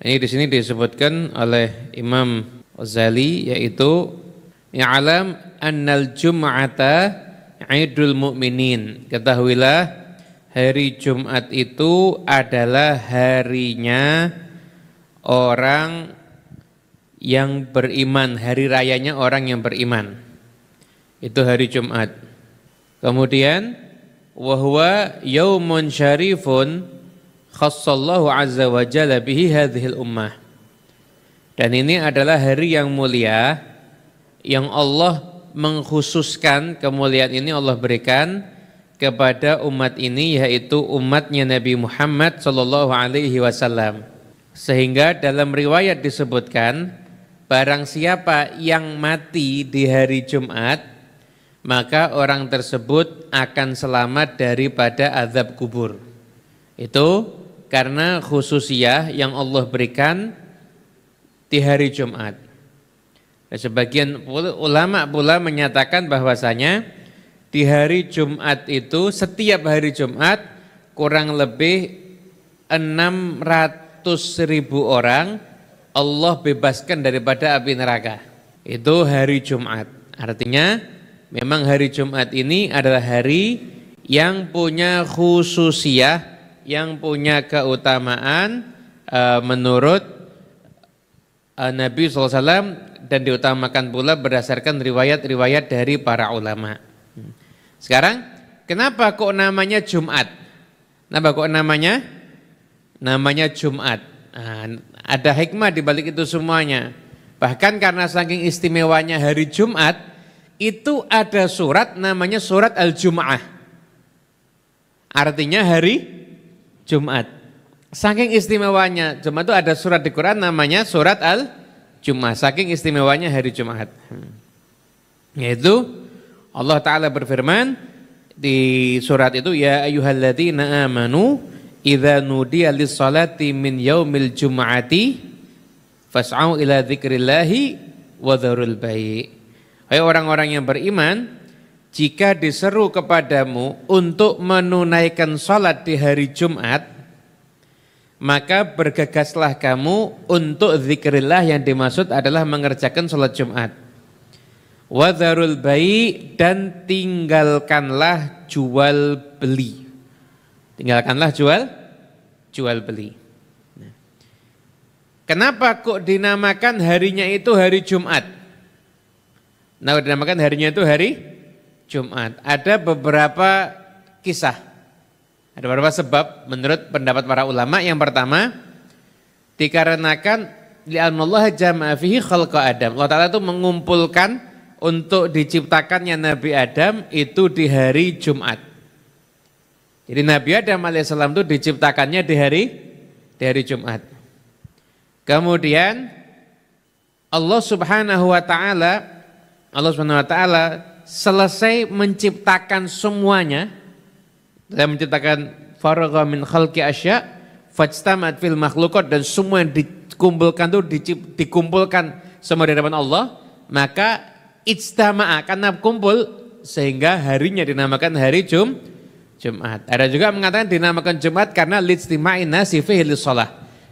Ini di sini disebutkan oleh Imam Ghazali yaitu ya'lam annal jum'ata Idul Mukminin. Ketahuilah hari Jumat itu adalah harinya orang yang beriman, hari rayanya orang yang beriman. Itu hari Jumat. Kemudian wahwa yaumun syarifun khassallahu azza wa jalla bihi hadhil ummah. Dan ini adalah hari yang mulia yang Allah mengkhususkan kemuliaan ini Allah berikan kepada umat ini yaitu umatnya Nabi Muhammad Shallallahu Alaihi Wasallam. Sehingga dalam riwayat disebutkan barang siapa yang mati di hari Jumat maka orang tersebut akan selamat daripada azab kubur. Itu karena khususiah yang Allah berikan di hari Jumat. sebagian ulama pula menyatakan bahwasanya di hari Jumat itu setiap hari Jumat kurang lebih 600 ribu orang Allah bebaskan daripada api neraka. Itu hari Jumat. Artinya memang hari Jumat ini adalah hari yang punya khususiah yang punya keutamaan uh, menurut uh, Nabi SAW dan diutamakan pula berdasarkan riwayat-riwayat dari para ulama. Sekarang, kenapa kok namanya Jumat? Kenapa kok namanya? Namanya Jumat. Nah, ada hikmah di balik itu semuanya. Bahkan karena saking istimewanya hari Jumat, itu ada surat namanya surat Al-Jum'ah. Artinya hari Jumat. Saking istimewanya Jumat itu ada surat di Quran namanya surat al Jumat. Saking istimewanya hari Jumat. Hmm. Yaitu Allah Ta'ala berfirman di surat itu ya ayyuhalladzina amanu idza nudiya lis-salati min yaumil jum'ati fas'au ila dzikrillahi wa dzarul Hai orang-orang yang beriman, jika diseru kepadamu untuk menunaikan sholat di hari Jumat, maka bergegaslah kamu untuk zikrillah yang dimaksud adalah mengerjakan sholat Jumat. Wadharul bayi dan tinggalkanlah jual beli. Tinggalkanlah jual jual beli. Nah. Kenapa kok dinamakan harinya itu hari Jumat? Nah, dinamakan harinya itu hari Jumat. Ada beberapa kisah, ada beberapa sebab menurut pendapat para ulama. Yang pertama, dikarenakan di jama'a fihi khalqa Adam. Allah Ta'ala itu mengumpulkan untuk diciptakannya Nabi Adam itu di hari Jumat. Jadi Nabi Adam alaihissalam itu diciptakannya di hari di hari Jumat. Kemudian Allah Subhanahu wa taala Allah Subhanahu wa taala selesai menciptakan semuanya saya menciptakan faragha min khalqi asya fajtamat fil makhlukat dan semua yang dikumpulkan itu dikumpulkan semua di hadapan Allah maka ijtama'a karena kumpul sehingga harinya dinamakan hari Jum Jumat. Ada juga mengatakan dinamakan Jumat karena lijtima'i nasi fihi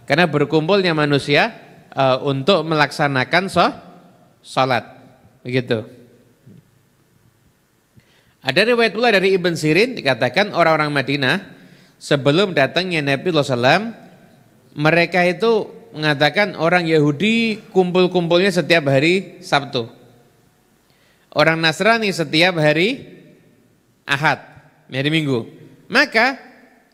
Karena berkumpulnya manusia uh, untuk melaksanakan so, salat. Begitu. Ada riwayat pula dari Ibn Sirin dikatakan orang-orang Madinah sebelum datangnya Nabi SAW mereka itu mengatakan orang Yahudi kumpul-kumpulnya setiap hari Sabtu. Orang Nasrani setiap hari Ahad, hari Minggu. Maka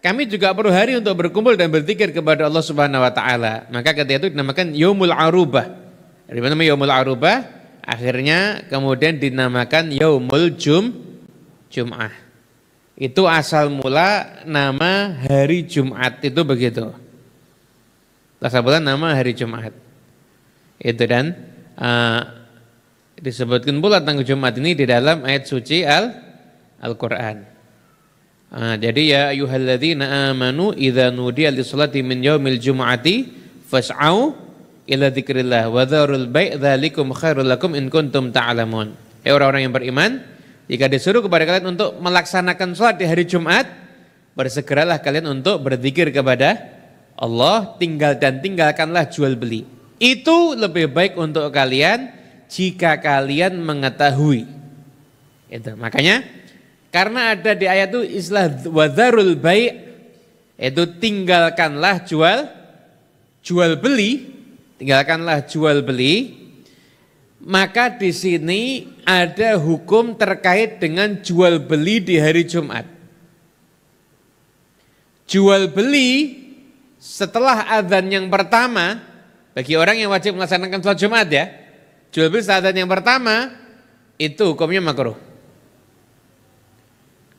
kami juga perlu hari untuk berkumpul dan berzikir kepada Allah Subhanahu wa taala. Maka ketika itu dinamakan Yaumul Arubah. Dari mana Yaumul Arubah? Akhirnya kemudian dinamakan Yaumul Jum Jum'ah. Itu asal mula nama hari Jumat itu begitu. Asal mula nama hari Jumat. Itu dan uh, disebutkan pula tentang Jumat ini di dalam ayat suci Al Al-Qur'an. Uh, jadi ya ayuhalladzina amanu idza nudiya lis-salati min yaumil jum'ati fas'au ila dzikrillah wa dzarul bai' dzalikum khairul lakum in kuntum ta'lamun. Ta eh, orang-orang yang beriman, jika disuruh kepada kalian untuk melaksanakan sholat di hari Jumat, bersegeralah kalian untuk berzikir kepada Allah, tinggal dan tinggalkanlah jual beli. Itu lebih baik untuk kalian jika kalian mengetahui. Itu. Makanya karena ada di ayat itu istilah wadarul baik itu tinggalkanlah jual jual beli, tinggalkanlah jual beli maka di sini ada hukum terkait dengan jual beli di hari Jumat. Jual beli setelah azan yang pertama bagi orang yang wajib melaksanakan sholat Jumat ya. Jual beli saat azan yang pertama itu hukumnya makruh.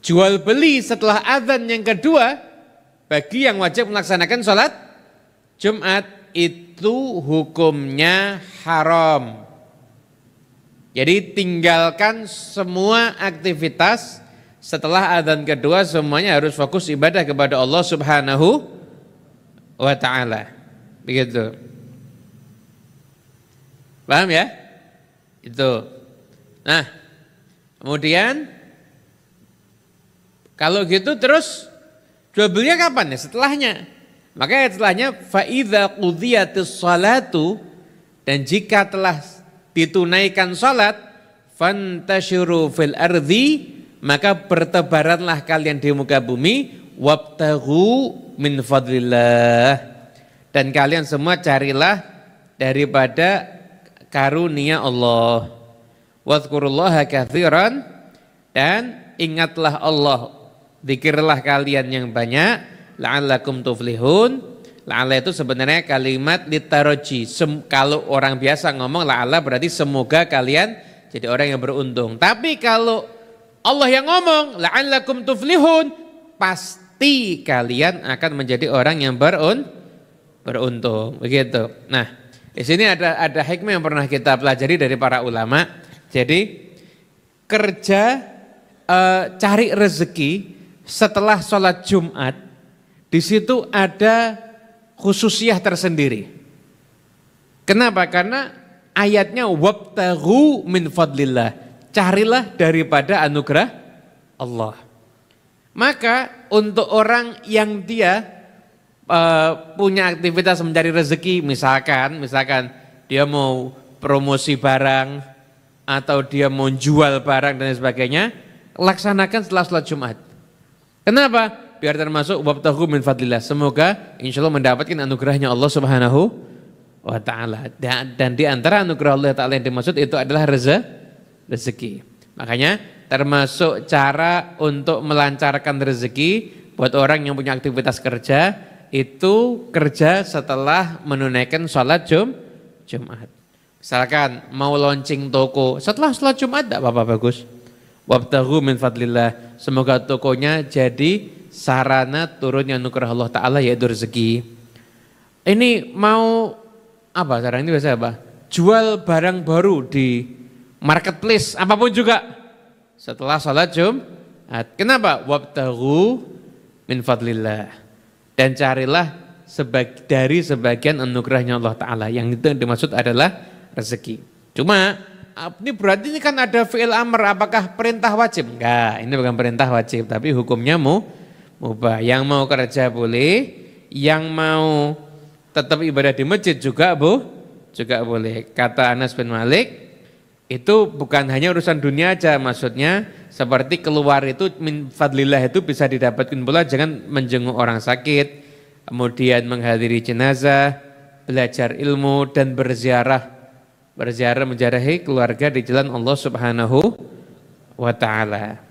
Jual beli setelah azan yang kedua bagi yang wajib melaksanakan sholat Jumat itu hukumnya haram. Jadi tinggalkan semua aktivitas setelah adzan kedua semuanya harus fokus ibadah kepada Allah Subhanahu wa taala. Begitu. Paham ya? Itu. Nah, kemudian kalau gitu terus jual belinya kapan ya? Setelahnya. Makanya setelahnya faida qudhiyatis salatu dan jika telah ditunaikan sholat, fantasyuru fil ardi maka bertebaranlah kalian di muka bumi wabtahu min fadlillah dan kalian semua carilah daripada karunia Allah wadhkurullaha kathiran dan ingatlah Allah zikirlah kalian yang banyak la'allakum tuflihun La'ala itu sebenarnya kalimat litaroji. Sem kalau orang biasa ngomong la'ala berarti semoga kalian jadi orang yang beruntung. Tapi kalau Allah yang ngomong la'allakum tuflihun pasti kalian akan menjadi orang yang berun beruntung begitu. Nah, di sini ada ada hikmah yang pernah kita pelajari dari para ulama. Jadi kerja e, cari rezeki setelah sholat Jumat di situ ada khususiah tersendiri. Kenapa? Karena ayatnya wabtahu min fadlillah. Carilah daripada anugerah Allah. Maka untuk orang yang dia uh, punya aktivitas mencari rezeki, misalkan, misalkan dia mau promosi barang atau dia mau jual barang dan sebagainya, laksanakan setelah sholat Jumat. Kenapa? biar termasuk wabtahu min fadlillah. Semoga insya Allah mendapatkan anugerahnya Allah Subhanahu wa taala. Dan, dan di antara anugerah Allah taala yang dimaksud itu adalah rezeki. Makanya termasuk cara untuk melancarkan rezeki buat orang yang punya aktivitas kerja itu kerja setelah menunaikan sholat jum, Jumat. Misalkan mau launching toko, setelah sholat Jumat tidak apa-apa bagus. Wabtahu min fadlillah. Semoga tokonya jadi sarana turunnya nukerah Allah Ta'ala yaitu rezeki. Ini mau apa sekarang ini biasa apa? Jual barang baru di marketplace apapun juga setelah sholat Jumat. Kenapa? Wabtahu min fadlillah. Dan carilah sebagi, dari sebagian anugerahnya Allah Ta'ala. Yang itu yang dimaksud adalah rezeki. Cuma ini berarti ini kan ada fi'il amr, apakah perintah wajib? Enggak, ini bukan perintah wajib, tapi hukumnya mu mubah. Yang mau kerja boleh, yang mau tetap ibadah di masjid juga bu, juga boleh. Kata Anas bin Malik, itu bukan hanya urusan dunia aja maksudnya seperti keluar itu min fadlillah itu bisa didapatkan pula jangan menjenguk orang sakit kemudian menghadiri jenazah belajar ilmu dan berziarah berziarah menjarahi keluarga di jalan Allah Subhanahu wa taala